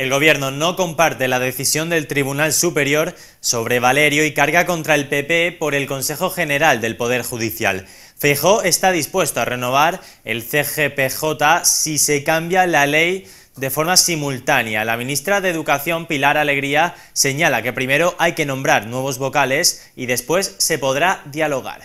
El gobierno no comparte la decisión del Tribunal Superior sobre Valerio y carga contra el PP por el Consejo General del Poder Judicial. Feijó está dispuesto a renovar el CGPJ si se cambia la ley de forma simultánea. La ministra de Educación, Pilar Alegría, señala que primero hay que nombrar nuevos vocales y después se podrá dialogar.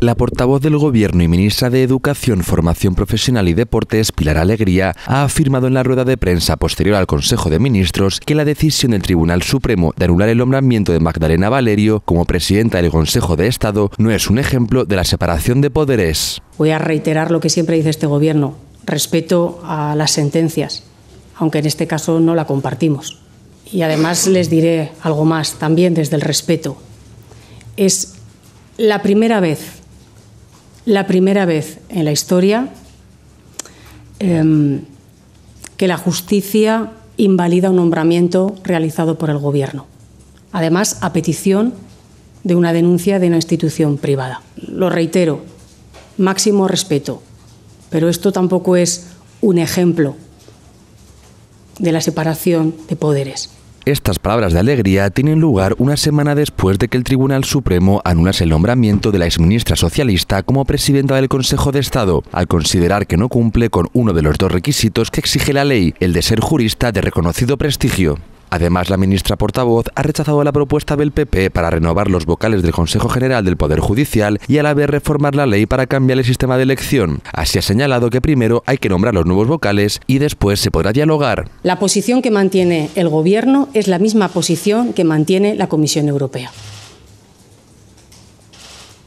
La portavoz del Gobierno y ministra de Educación, Formación Profesional y Deportes, Pilar Alegría, ha afirmado en la rueda de prensa posterior al Consejo de Ministros que la decisión del Tribunal Supremo de anular el nombramiento de Magdalena Valerio como presidenta del Consejo de Estado no es un ejemplo de la separación de poderes. Voy a reiterar lo que siempre dice este Gobierno, respeto a las sentencias, aunque en este caso no la compartimos. Y además les diré algo más, también desde el respeto. Es la primera vez la primera vez en la historia em, que la justicia invalida un nombramiento realizado por el Gobierno, además a petición de una denuncia de una institución privada. Lo reitero, máximo respeto, pero esto tampoco es un ejemplo de la separación de poderes. Estas palabras de alegría tienen lugar una semana después de que el Tribunal Supremo anulase el nombramiento de la exministra socialista como presidenta del Consejo de Estado, al considerar que no cumple con uno de los dos requisitos que exige la ley, el de ser jurista de reconocido prestigio. Además, la ministra portavoz ha rechazado la propuesta del PP para renovar los vocales del Consejo General del Poder Judicial y a la vez reformar la ley para cambiar el sistema de elección. Así ha señalado que primero hay que nombrar los nuevos vocales y después se podrá dialogar. La posición que mantiene el Gobierno es la misma posición que mantiene la Comisión Europea.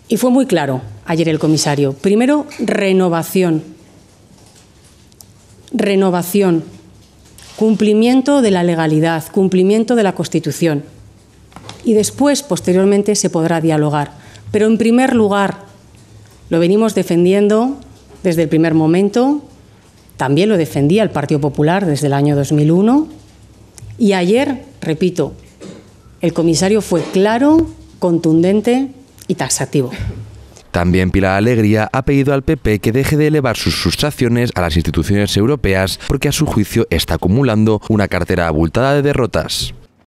Y fue muy claro ayer el comisario. Primero, renovación. Renovación Cumplimiento de la legalidad, cumplimiento de la Constitución. Y después, posteriormente, se podrá dialogar. Pero en primer lugar, lo venimos defendiendo desde el primer momento, también lo defendía el Partido Popular desde el año 2001 y ayer, repito, el comisario fue claro, contundente y taxativo. También Pilar Alegría ha pedido al PP que deje de elevar sus frustraciones a las instituciones europeas porque a su juicio está acumulando una cartera abultada de derrotas.